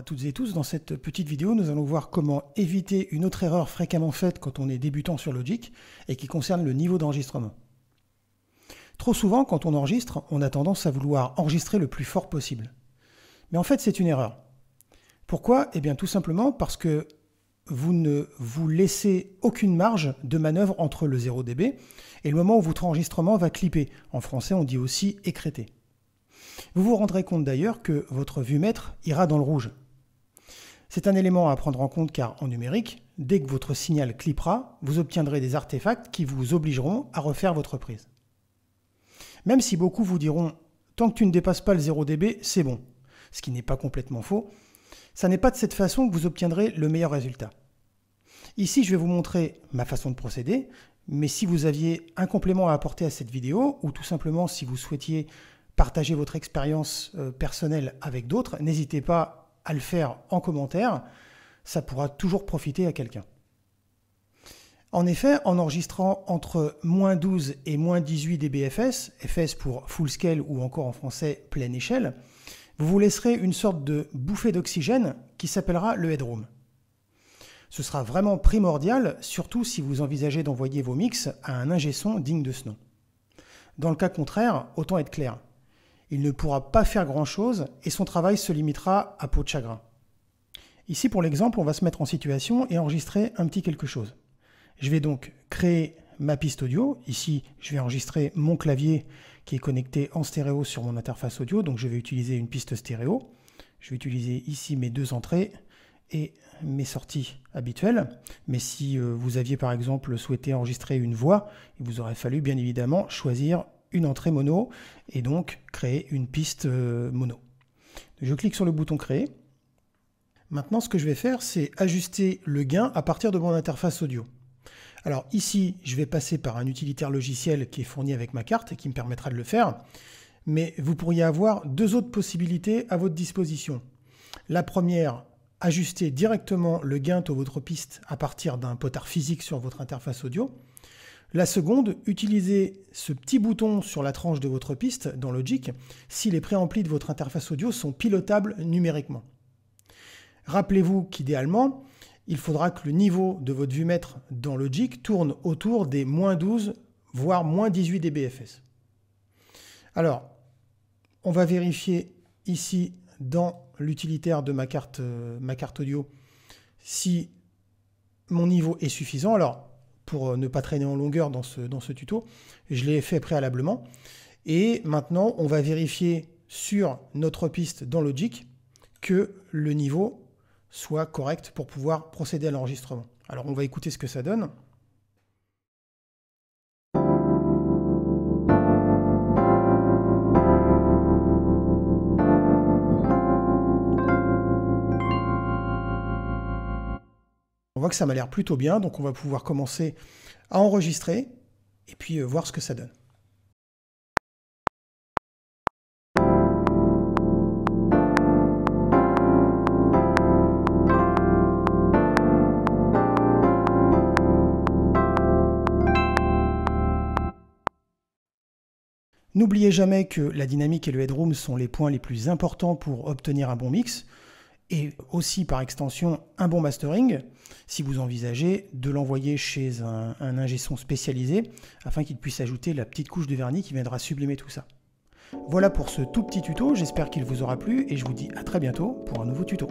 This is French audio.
à toutes et tous. Dans cette petite vidéo, nous allons voir comment éviter une autre erreur fréquemment faite quand on est débutant sur Logic et qui concerne le niveau d'enregistrement. Trop souvent, quand on enregistre, on a tendance à vouloir enregistrer le plus fort possible. Mais en fait, c'est une erreur. Pourquoi Eh bien tout simplement parce que vous ne vous laissez aucune marge de manœuvre entre le 0 dB et le moment où votre enregistrement va clipper. En français, on dit aussi écréter. Vous vous rendrez compte d'ailleurs que votre vue maître ira dans le rouge. C'est un élément à prendre en compte car en numérique, dès que votre signal clipera, vous obtiendrez des artefacts qui vous obligeront à refaire votre prise. Même si beaucoup vous diront tant que tu ne dépasses pas le 0 dB, c'est bon, ce qui n'est pas complètement faux, ça n'est pas de cette façon que vous obtiendrez le meilleur résultat. Ici, je vais vous montrer ma façon de procéder, mais si vous aviez un complément à apporter à cette vidéo, ou tout simplement si vous souhaitiez partager votre expérience euh, personnelle avec d'autres, n'hésitez pas à le faire en commentaire, ça pourra toujours profiter à quelqu'un. En effet, en enregistrant entre moins 12 et moins 18 dBFS, FS pour full scale ou encore en français pleine échelle, vous vous laisserez une sorte de bouffée d'oxygène qui s'appellera le headroom. Ce sera vraiment primordial, surtout si vous envisagez d'envoyer vos mix à un ingé son digne de ce nom. Dans le cas contraire, autant être clair, il ne pourra pas faire grand-chose et son travail se limitera à peau de chagrin. Ici, pour l'exemple, on va se mettre en situation et enregistrer un petit quelque chose. Je vais donc créer ma piste audio. Ici, je vais enregistrer mon clavier qui est connecté en stéréo sur mon interface audio. Donc, je vais utiliser une piste stéréo. Je vais utiliser ici mes deux entrées et mes sorties habituelles. Mais si euh, vous aviez par exemple souhaité enregistrer une voix, il vous aurait fallu bien évidemment choisir une entrée mono et donc créer une piste euh, mono. Je clique sur le bouton créer. Maintenant, ce que je vais faire, c'est ajuster le gain à partir de mon interface audio. Alors ici, je vais passer par un utilitaire logiciel qui est fourni avec ma carte et qui me permettra de le faire. Mais vous pourriez avoir deux autres possibilités à votre disposition. La première, ajuster directement le gain de votre piste à partir d'un potard physique sur votre interface audio. La seconde, utilisez ce petit bouton sur la tranche de votre piste dans Logic si les préamplis de votre interface audio sont pilotables numériquement. Rappelez-vous qu'idéalement, il faudra que le niveau de votre vue-mètre dans Logic tourne autour des moins 12 voire moins 18 dBFS. Alors, on va vérifier ici dans l'utilitaire de ma carte, euh, audio si mon niveau est suffisant. Alors, pour euh, ne pas traîner en longueur dans ce, dans ce tuto. Je l'ai fait préalablement. Et maintenant, on va vérifier sur notre piste dans Logic que le niveau soit correct pour pouvoir procéder à l'enregistrement. Alors on va écouter ce que ça donne. On voit que ça m'a l'air plutôt bien, donc on va pouvoir commencer à enregistrer et puis euh, voir ce que ça donne. N'oubliez jamais que la dynamique et le headroom sont les points les plus importants pour obtenir un bon mix et aussi par extension un bon mastering si vous envisagez de l'envoyer chez un, ingé son spécialisé afin qu'il puisse ajouter la petite couche de vernis qui viendra sublimer tout ça. Voilà pour ce tout petit tuto, j'espère qu'il vous aura plu et je vous dis à très bientôt pour un nouveau tuto.